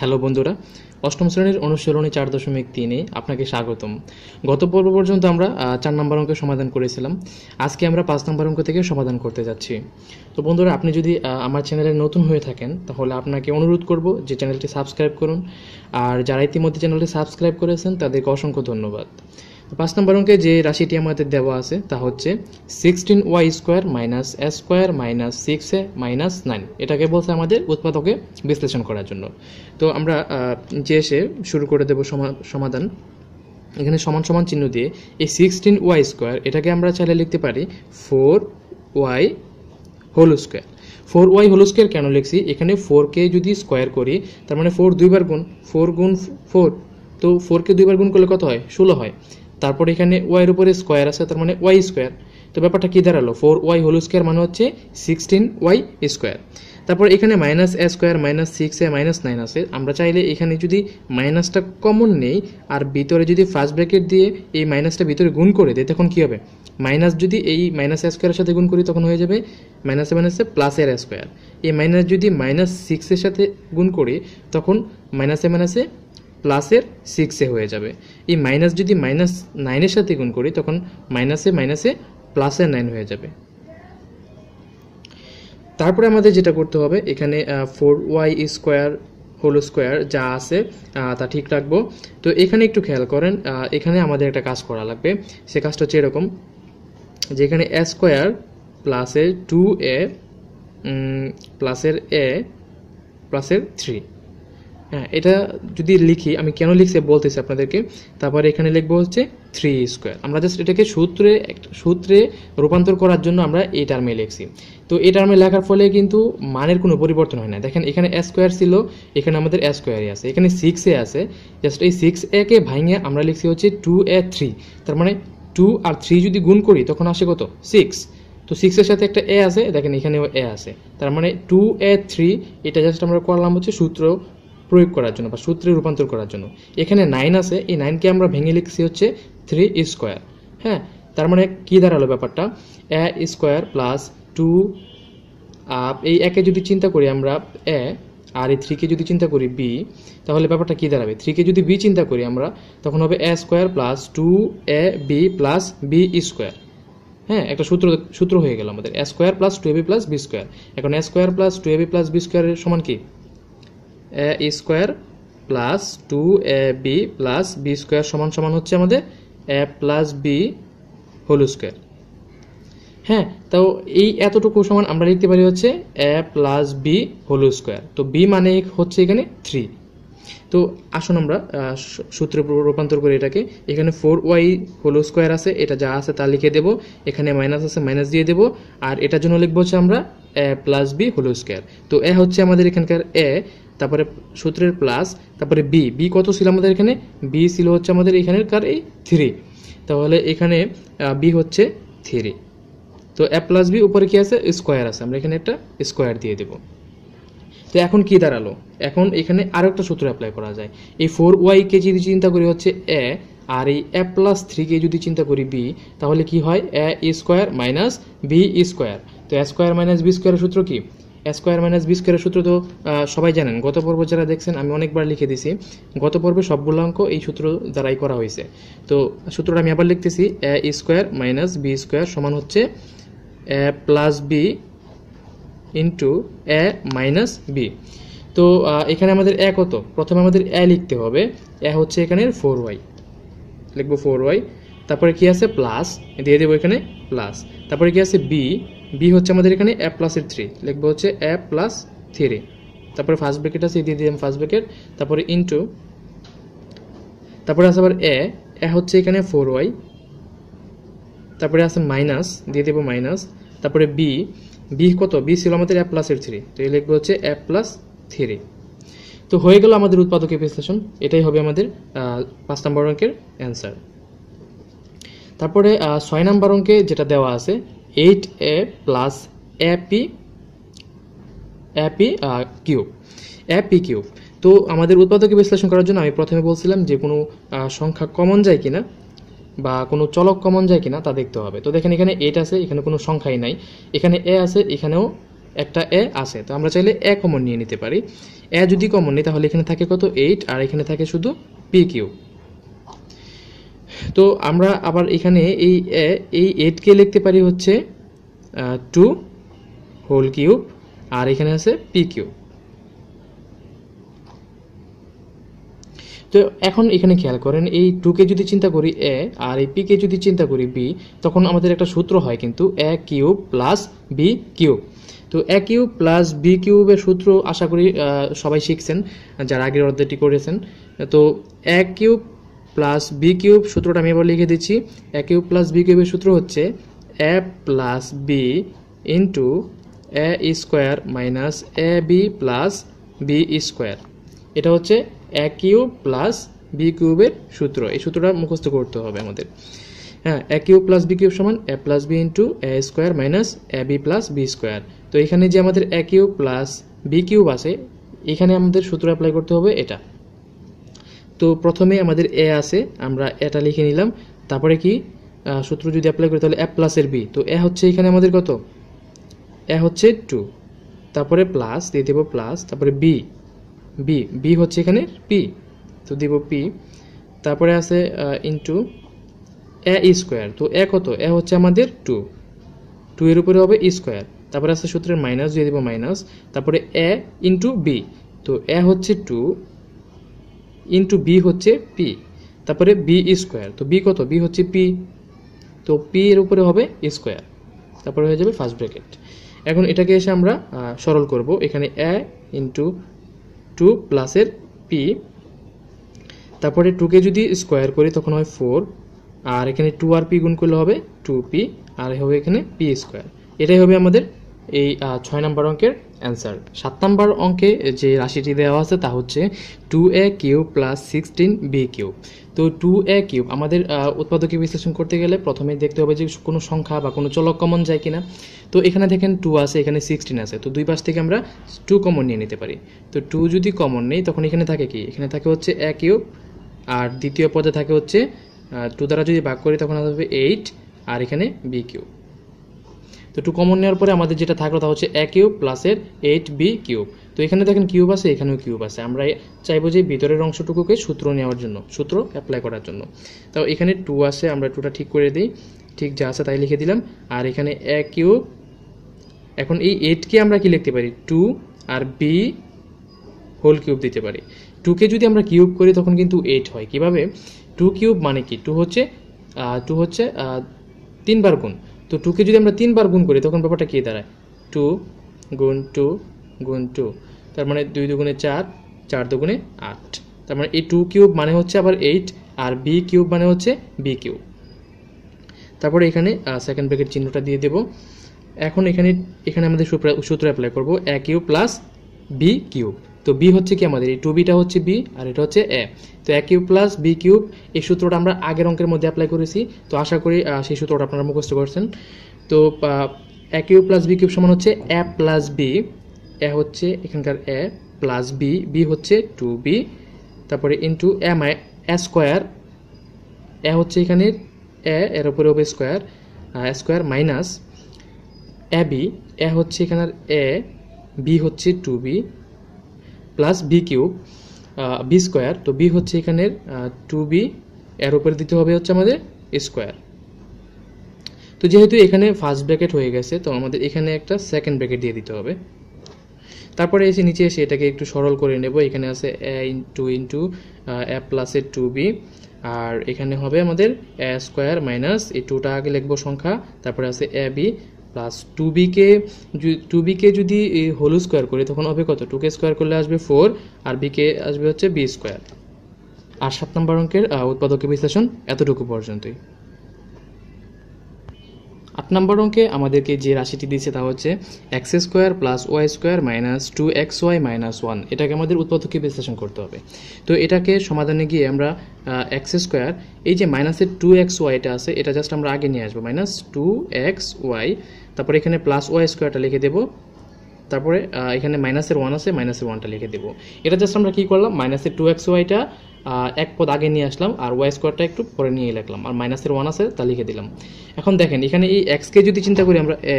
hello বন্ধুরা অষ্টম শ্রেণীর অনুশীলনী চার দশমিক তিনে আপনাকে স্বাগতম গত পর্ব পর্যন্ত আমরা চার নম্বর অঙ্কের সমাধান করেছিলাম আজকে আমরা পাঁচ নম্বর অঙ্ক থেকে সমাধান করতে যাচ্ছি তো বন্ধুরা আপনি যদি আমার চ্যানেলে নতুন হয়ে থাকেন তাহলে আপনাকে অনুরোধ করব যে চ্যানেলটি সাবস্ক্রাইব করুন আর যারা ইতিমধ্যে চ্যানেলটি সাবস্ক্রাইব করেছেন তাদেরকে অসংখ্য ধন্যবাদ পাঁচ নম্বর অঙ্কে যে রাশিটি আমাদের দেওয়া আছে তা হচ্ছে সিক্সটিন ওয়াই স্কোয়ার মাইনাস এ স্কোয়ার মাইনাস সিক্স এ মাইনাস নাইন এটাকে বলছে আমাদের উৎপাদকে বিশ্লেষণ করার জন্য তো আমরা যে এসে শুরু করে দেবো সমাধান এখানে সমান সমান চিহ্ন দিয়ে এই সিক্সটিন ওয়াই স্কোয়ার এটাকে আমরা চাইলে লিখতে পারি four Y whole square four Y whole square কেন লিখছি এখানে ফোরকে যদি স্কোয়ার করি তার মানে ফোর দুইবার গুণ ফোর গুণ ফোর তো ফোরকে দুইবার গুণ করলে কত হয় ষোলো হয় তারপর এখানে ওয়াইয়ের উপরে স্কোয়ার আছে তার মানে ওয়াই স্কোয়ার তো ব্যাপারটা কী দাঁড়ালো ফোর ওয়াই হোল স্কোয়ার মানে হচ্ছে সিক্সটিন ওয়াই স্কোয়ার তারপর এখানে মাইনাস এ স্কোয়ার মাইনাস সিক্স এ মাইনাস নাইন আছে আমরা চাইলে এখানে যদি মাইনাসটা কমন নেই আর ভিতরে যদি ফার্স্ট ব্র্যাকেট দিয়ে এই মাইনাসটা ভিতরে গুণ করে দেয় তখন কী হবে মাইনাস যদি এই মাইনাস এ স্কোয়ারের সাথে গুণ করি তখন হয়ে যাবে মাইনাসে মাইনাসে এর স্কোয়ার এই মাইনাস যদি মাইনাস সিক্সের সাথে গুণ করি তখন মাইনাসে মাইনাসে প্লাসের সিক্সে হয়ে যাবে এই মাইনাস যদি মাইনাস নাইনের সাথে গুণ করি তখন মাইনাসে মাইনাসে প্লাসের নাইন হয়ে যাবে তারপরে আমাদের যেটা করতে হবে এখানে four y square whole square যা আছে তা ঠিক রাখবো তো এখানে একটু খেয়াল করেন এখানে আমাদের একটা কাজ করা লাগবে সে কাজটা হচ্ছে এরকম এখানে এ স্কোয়ার প্লাসের টু এ প্লাসের এ প্লাসের থ্রি হ্যাঁ এটা যদি লিখি আমি কেন লিখছি বলতেছি আপনাদেরকে তারপরে এখানে লিখবো হচ্ছে থ্রি স্কোয়ার আমরা জাস্ট এটাকে সূত্রে সূত্রে রূপান্তর করার জন্য আমরা এই টার্মে লিখছি তো এই টার্মে লেখার ফলে কিন্তু মানের কোনো পরিবর্তন হয় না দেখেন এখানে স্কোয়ার ছিল এখানে আমাদের স্কোয়ারই আছে এখানে সিক্স এ আছে জাস্ট এই সিক্স একে ভাঙে আমরা লিখছি হচ্ছে টু এ থ্রি তার মানে টু আর থ্রি যদি গুণ করি তখন আসে কত সিক্স তো সিক্সের সাথে একটা এ আছে দেখেন এখানেও এ আছে তার মানে টু এ থ্রি এটা জাস্ট আমরা করলাম হচ্ছে সূত্র প্রয়োগ করার জন্য বা সূত্রে রূপান্তর করার জন্য এখানে নাইন আছে এই নাইনকে আমরা ভেঙে লিখছি হচ্ছে থ্রি স্কোয়ার হ্যাঁ তার মানে কী দাঁড়ালো ব্যাপারটা এ স্কোয়ার প্লাস টু আপ এই একে যদি চিন্তা করি আমরা এ আর এই থ্রিকে যদি চিন্তা করি বি তাহলে ব্যাপারটা কী দাঁড়াবে থ্রিকে যদি বি চিন্তা করি আমরা তখন হবে a square plus two a b plus b square হ্যাঁ একটা সূত্র সূত্র হয়ে গেল আমাদের a square plus two a b plus b square এখন a square plus two a b plus b স্কোয়ারের সমান কি a square plus two a b plus b square সমান সমান হচ্ছে আমাদের a plus b whole square হ্যাঁ তো এই এতটুকু সমান আমরা লিখতে পারি হচ্ছে a plus b whole square তো বি মানে হচ্ছে এখানে থ্রি তো আসুন আমরা সূত্রে রূপান্তর করি এটাকে এখানে ফোর ওয়াই হোল স্কোয়ার আছে এটা যা আছে তা লিখে দেব এখানে মাইনাস আছে মাইনাস দিয়ে দেব আর এটার জন্য লিখবো হচ্ছে আমরা a plus b whole square তো এ হচ্ছে আমাদের এখানকার এ তারপরে সূত্রের প্লাস তারপরে বি বি কত ছিল আমাদের এখানে বি ছিল হচ্ছে আমাদের এখানের কার এই থ্রি তাহলে এখানে বি হচ্ছে থ্রি তো এ প্লাস বি উপরে কী আছে স্কোয়ার আছে আমরা এখানে একটা স্কোয়ার দিয়ে দেব তো এখন কি দাঁড়ালো এখন এখানে আরও একটা সূত্র অ্যাপ্লাই করা যায় এই ফোর ওয়াইকে যদি চিন্তা করি হচ্ছে এ আর এই এ প্লাস থ্রিকে যদি চিন্তা করি বি তাহলে কি হয় a square minus b square তো এ স্কোয়ার মাইনাস বি স্কোয়ারের সূত্র কি স্কোয়ার মাইনাস বি স্কোয়ারের সূত্র তো সবাই জানেন গত পর্ব যারা দেখছেন আমি অনেকবার লিখে দিছি গত পর্বে সবগুলো অঙ্ক এই সূত্র দ্বারাই করা হয়েছে তো সূত্রটা আমি আবার লিখতেছি a square minus b square সমান হচ্ছে a plus b into a minus b তো এখানে আমাদের এ কত প্রথমে আমাদের এ লিখতে হবে এ হচ্ছে এখানে ফোর ওয়াই লিখবো ফোর ওয়াই তারপরে কি আছে প্লাস দিয়ে দেবো এখানে প্লাস তারপরে কি আছে বি বি হচ্ছে আমাদের এখানে অ্যাপ প্লাসের থ্রি লিখবো হচ্ছে অ্যাপ প্লাস থ্রি তারপরে ফার্স্ট ব্রেকেট আছে দিয়ে দিলাম ফার্স্ট ব্রেকেট তারপরে ইন্টু তারপরে আছে আবার এ এ হচ্ছে এখানে ফোর ওয়াই তারপরে আছে মাইনাস দিয়ে দেবো মাইনাস তারপরে বি বি কত বি ছিল আমাদের অ্যাপ প্লাসের থ্রি তো এই লিখবো হচ্ছে অ্যাপ প্লাস থ্রি তো হয়ে গেল আমাদের উৎপাদকের বিশ্লেষণ এটাই হবে আমাদের পাঁচ নম্বর অঙ্কের অ্যান্সার তারপরে ছয় নম্বর অঙ্কে যেটা দেওয়া আছে এইট এ প্লাস অ্যাপি অ্যাপি কিউব অ্যাপি কিউব তো আমাদের উৎপাদকে বিশ্লেষণ করার জন্য আমি প্রথমে বলছিলাম যে কোনো সংখ্যা কমন যায় কিনা বা কোনো চলক কমন যায় কিনা তা দেখতে হবে তো দেখেন এখানে এইট আছে এখানে কোনো সংখ্যাই নাই এখানে এ আছে এখানেও একটা এ আছে তো আমরা চাইলে এ কমন নিয়ে নিতে পারি এ যদি কমন নিই তাহলে এখানে থাকে কত এইট আর এখানে থাকে শুধু পি কিউব তো আমরা আবার এখানে এই এই এটকে লিখতে পারি হচ্ছে টু হোল কিউব আর এখানে আছে পি কিউব তো এখন এখানে খেয়াল করেন এই টুকে যদি চিন্তা করি এ আর এই পিকে যদি চিন্তা করি বি তখন আমাদের একটা সূত্র হয় কিন্তু a cube plus b cube তো এ কিউব প্লাস বি কিউবের সূত্র আশা করি সবাই শিখছেন যারা আগের অর্ধেকটি করেছেন তো a cube plus b cube সূত্রটা আমি এবার লিখে দিচ্ছি এ কিউব প্লাস বি কিউবের সূত্র হচ্ছে a plus b into a square minus a b plus b square এটা হচ্ছে এ কিউব প্লাস বি কিউবের সূত্র এই সূত্রটা মুখস্থ করতে হবে আমাদের হ্যাঁ a cube plus b cube সমান a plus b into a square minus a b plus b square তো এখানে যে আমাদের a cube plus b cube আছে এখানে আমাদের সূত্র অ্যাপ্লাই করতে হবে এটা তো প্রথমে আমাদের এ আছে আমরা এটা লিখে নিলাম তারপরে কি সূত্র যদি অ্যাপ্লাই করি তাহলে এ প্লাসের বি তো এ হচ্ছে এখানে আমাদের কত এ হচ্ছে টু তারপরে প্লাস দিয়ে দেবো প্লাস তারপরে বি বি বি হচ্ছে এখানে পি তো দিব পি তারপরে আছে ইন্টু এ স্কোয়ার তো এ কত এ হচ্ছে আমাদের টু টু এর উপরে হবে স্কোয়ার e তারপরে আছে সূত্রের মাইনাস দিয়ে দেবো মাইনাস তারপরে এ ইন্টু বি তো এ হচ্ছে টু ইন্টু বি হচ্ছে পি তারপরে বি স্কোয়ার তো বি কত বি হচ্ছে পি তো পি এর উপরে হবে স্কোয়ার তারপরে হয়ে যাবে ফার্স্ট ব্র্যাকেট এখন এটাকে এসে আমরা সরল করব এখানে এ ইন্টু টু প্লাসের পি তারপরে টুকে যদি স্কোয়ার করি তখন হয় ফোর আর এখানে টু আর পি গুণ করলে হবে টু পি আর হবে এখানে পি স্কোয়ার এটাই হবে আমাদের এই ছয় নম্বর অঙ্কের অ্যান্সার সাত নম্বর অঙ্কে যে রাশিটি দেওয়া আছে তা হচ্ছে two a cube plus sixteen b cube তো টু এ কিউব আমাদের উৎপাদকে বিশ্লেষণ করতে গেলে প্রথমে দেখতে হবে যে কোনো সংখ্যা বা কোনো চলক কমন যায় কিনা তো এখানে দেখেন টু আছে এখানে সিক্সটিন আছে তো দুই পাশ থেকে আমরা টু কমন নিয়ে নিতে পারি তো টু যদি কমন নেই তখন এখানে থাকে কি এখানে থাকে হচ্ছে এ কিউব আর দ্বিতীয় পদে থাকে হচ্ছে টু দ্বারা যদি ভাগ করি তখন আসবে এইট আর এখানে বি কিউব তো টু কমন নেওয়ার পরে আমাদের যেটা থাকলো তা হচ্ছে এ কিউব প্লাসের এইট বি কিউব তো এখানে দেখেন কিউব আছে এখানেও কিউব আছে আমরা চাইবো যে ভিতরের অংশটুকুকে সূত্র নেওয়ার জন্য সূত্র অ্যাপ্লাই করার জন্য তাও এখানে টু আছে আমরা টুটা ঠিক করে দিই ঠিক যা আছে তাই লিখে দিলাম আর এখানে এ কিউব এখন এই এইটকে আমরা কি লিখতে পারি টু আর বি হোল কিউব দিতে পারি টুকে যদি আমরা কিউব করি তখন কিন্তু এইট হয় কিভাবে টু কিউব মানে কি টু হচ্ছে টু হচ্ছে তিনবার গুণ তো টুকে যদি আমরা তিনবার গুণ করি তখন ব্যাপারটা কী দাঁড়ায় টু গুণ টু গুণ টু তার মানে দুই দুগুণে চার চার দুগুণে আট তার মানে এই টু কিউব মানে হচ্ছে আবার এইট আর বি কিউব মানে হচ্ছে বি কিউব তারপরে এখানে সেকেন্ড ব্রেকের চিহ্নটা দিয়ে দেব এখন এখানে এখানে আমাদের সূত্র অ্যাপ্লাই করবো a cube plus b cube তো বি হচ্ছে কি আমাদের এই টু বিটা হচ্ছে বি আর এটা হচ্ছে এ তো a cube plus b cube এই সূত্রটা আমরা আগের অঙ্কের মধ্যে অ্যাপ্লাই করেছি তো আশা করি সেই সূত্রটা আপনারা মুখস্থ করছেন তো a cube plus b cube সমান হচ্ছে এ প্লাস বি এ হচ্ছে এখানকার এ প্লাস বি বি হচ্ছে টু বি তারপরে into m i a square a হচ্ছে এখানে এ এর উপরে হবে square square minus a b a হচ্ছে এখানের এ বি হচ্ছে two b plus v cube b square তো বি হচ্ছে এখানের টু বি এর উপরে দিতে হবে হচ্ছে আমাদের স্কোয়ার তো যেহেতু এখানে ফার্স্ট ব্র্যাকেট হয়ে গেছে তো আমাদের এখানে একটা সেকেন্ড ব্র্যাকেট দিয়ে দিতে হবে তারপরে এসে নিচে এসে এটাকে একটু সরল করে নেব এখানে আছে এ ইন্টু ইন্টু এ প্লাসের টু বি আর এখানে হবে আমাদের এ স্কোয়ার মাইনাস এই টুটা আগে লিখবো সংখ্যা তারপরে আছে এ বি প্লাস টু বিকে টু বিকে যদি হোল স্কোয়ার করি তখন হবে কত টুকে স্কোয়ার করলে আসবে ফোর আর বিকে আসবে হচ্ছে বি স্কোয়ার আর সাত নম্বর অঙ্কের উৎপাদকের বিশ্লেষণ এতটুকু পর্যন্তই আট নম্বর অঙ্কে আমাদেরকে যে রাশিটি দিয়েছে তা হচ্ছে x square plus y square minus two x y minus one এটাকে আমাদের উৎপাদকে বিশ্লেষণ করতে হবে তো এটাকে সমাধানে গিয়ে আমরা এক্স স্কোয়ার এই যে মাইনাসের টু এক্স ওয়াইটা আছে এটা জাস্ট আমরা আগে নিয়ে আসবো মাইনাস টু এক্স ওয়াই তারপরে এখানে প্লাস ওয়াই স্কোয়ারটা লিখে দেবো তারপরে এখানে মাইনাসের ওয়ান আছে মাইনাসের ওয়ানটা লিখে দেবো এটা জাস্ট আমরা কী করলাম মাইনাসের টু এক্স ওয়াইটা এক পদ আগে নিয়ে আসলাম আর ওয়াই স্কোয়ারটা একটু পরে নিয়ে লিখলাম আর মাইনাসের ওয়ান আছে তা লিখে দিলাম এখন দেখেন এখানে এই এক্সকে যদি চিন্তা করি আমরা এ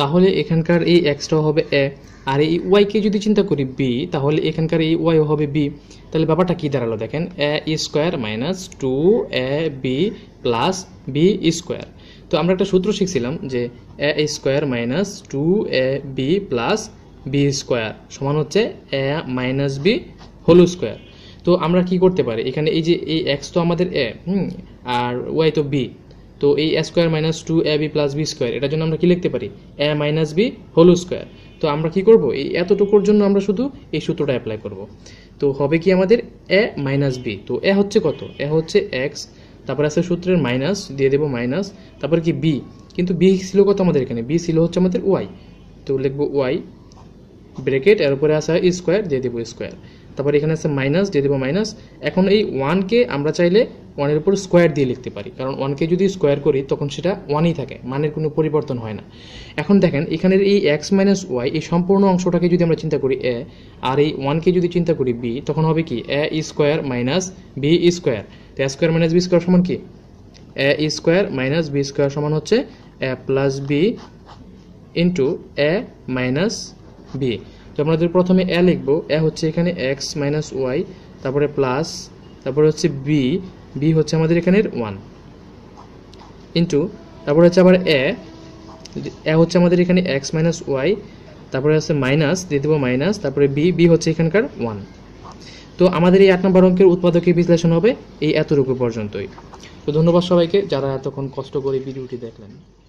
তাহলে এখানকার এই এক্সটাও হবে এ আর এই ওয়াইকে যদি চিন্তা করি বি তাহলে এখানকার এই ওয়াই হবে বি তাহলে ব্যাপারটা কী দাঁড়ালো দেখেন a square minus two a b plus b square তো আমরা একটা সূত্র শিখছিলাম যে a square minus two a b plus b square সমান হচ্ছে a minus b whole square তো আমরা কি করতে পারি এখানে এই যে এই এক্স তো আমাদের এ হুম আর ওয়াই তো বি তো এই a square minus two a b plus b square এটার জন্য আমরা কি লিখতে পারি a minus b whole square তো আমরা কি করব এই এতটুকুর জন্য আমরা শুধু এই সূত্রটা অ্যাপ্লাই করব তো হবে কি আমাদের এ মাইনাস বি তো এ হচ্ছে কত এ হচ্ছে এক্স তারপর আছে সূত্রের মাইনাস দিয়ে দেবো মাইনাস তারপর কি বি কিন্তু বি ছিল কত আমাদের এখানে বি ছিল হচ্ছে আমাদের ওয়াই তো লিখবো ওয়াই ব্রেকেট এর উপরে আসা স্কোয়ার দিয়ে দেবো স্কোয়ার তারপর এখানে আছে মাইনাস দিয়ে দেবো মাইনাস এখন এই ওয়ানকে আমরা চাইলে ওয়ানের উপর স্কোয়ার দিয়ে লিখতে পারি কারণ ওয়ানকে যদি স্কোয়ার করি তখন সেটা ওয়ানই থাকে মানের কোনো পরিবর্তন হয় না এখন দেখেন এখানের এই এক্স মাইনাস ওয়াই এই সম্পূর্ণ অংশটাকে যদি আমরা চিন্তা করি এ আর এই ওয়ানকে যদি চিন্তা করি বি তখন হবে কি a square minus b square তো a square minus b square সমান কি a square minus b square সমান হচ্ছে a plus b into a minus b তো আমরা যদি প্রথমে এ লিখব এ হচ্ছে এখানে এক্স মাইনাস ওয়াই তারপরে প্লাস তারপরে হচ্ছে বি বি হচ্ছে আমাদের এখানের ওয়ান ইন্টু তারপরে হচ্ছে আবার এ এ হচ্ছে আমাদের এখানে এক্স মাইনাস ওয়াই তারপরে আছে মাইনাস দিয়ে দেবো মাইনাস তারপরে বি বি হচ্ছে এখানকার ওয়ান তো আমাদের এই আট নম্বর অঙ্কের উৎপাদকের বিশ্লেষণ হবে এই এতটুকু পর্যন্তই তো ধন্যবাদ সবাইকে যারা এতক্ষণ কষ্ট করে ভিডিওটি দেখলেন